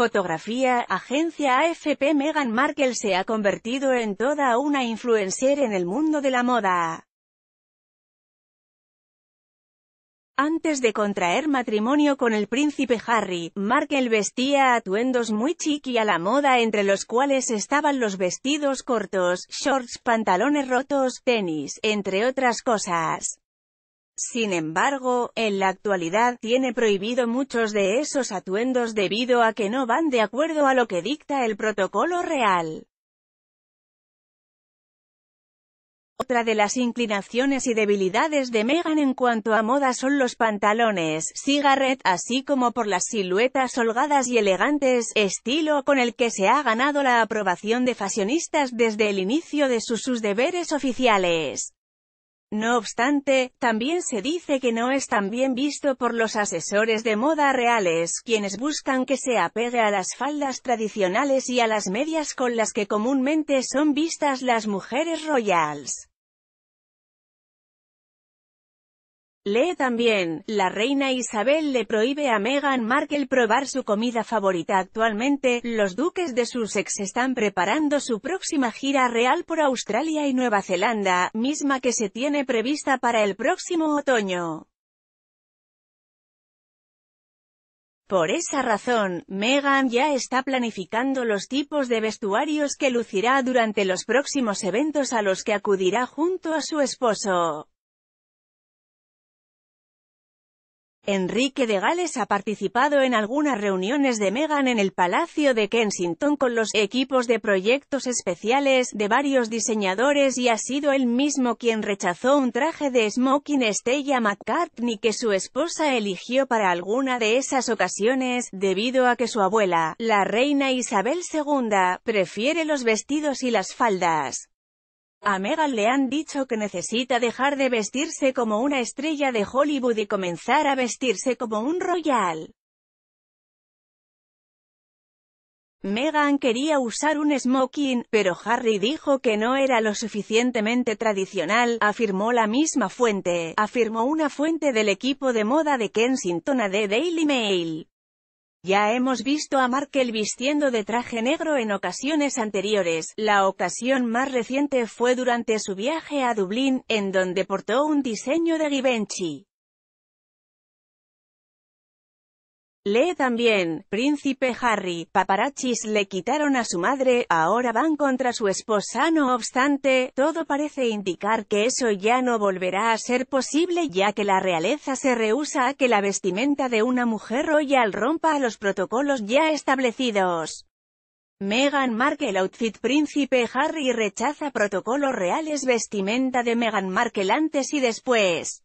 Fotografía, agencia AFP Meghan Markle se ha convertido en toda una influencer en el mundo de la moda. Antes de contraer matrimonio con el príncipe Harry, Markle vestía atuendos muy chiqui a la moda entre los cuales estaban los vestidos cortos, shorts, pantalones rotos, tenis, entre otras cosas. Sin embargo, en la actualidad, tiene prohibido muchos de esos atuendos debido a que no van de acuerdo a lo que dicta el protocolo real. Otra de las inclinaciones y debilidades de Meghan en cuanto a moda son los pantalones, cigarette, así como por las siluetas holgadas y elegantes, estilo con el que se ha ganado la aprobación de fashionistas desde el inicio de sus, sus deberes oficiales. No obstante, también se dice que no es tan bien visto por los asesores de moda reales, quienes buscan que se apegue a las faldas tradicionales y a las medias con las que comúnmente son vistas las mujeres royales. Lee también, la reina Isabel le prohíbe a Meghan Markle probar su comida favorita actualmente, los duques de Sussex están preparando su próxima gira real por Australia y Nueva Zelanda, misma que se tiene prevista para el próximo otoño. Por esa razón, Meghan ya está planificando los tipos de vestuarios que lucirá durante los próximos eventos a los que acudirá junto a su esposo. Enrique de Gales ha participado en algunas reuniones de Meghan en el Palacio de Kensington con los equipos de proyectos especiales de varios diseñadores y ha sido él mismo quien rechazó un traje de smoking Stella McCartney que su esposa eligió para alguna de esas ocasiones, debido a que su abuela, la reina Isabel II, prefiere los vestidos y las faldas. A Megan le han dicho que necesita dejar de vestirse como una estrella de Hollywood y comenzar a vestirse como un royal. Meghan quería usar un smoking, pero Harry dijo que no era lo suficientemente tradicional, afirmó la misma fuente, afirmó una fuente del equipo de moda de Kensington a The Daily Mail. Ya hemos visto a Markel vistiendo de traje negro en ocasiones anteriores, la ocasión más reciente fue durante su viaje a Dublín, en donde portó un diseño de Givenchy. Lee también, Príncipe Harry, paparachis le quitaron a su madre, ahora van contra su esposa no obstante, todo parece indicar que eso ya no volverá a ser posible ya que la realeza se rehúsa a que la vestimenta de una mujer royal rompa los protocolos ya establecidos. Meghan Markle Outfit Príncipe Harry rechaza protocolos reales Vestimenta de Meghan Markle antes y después.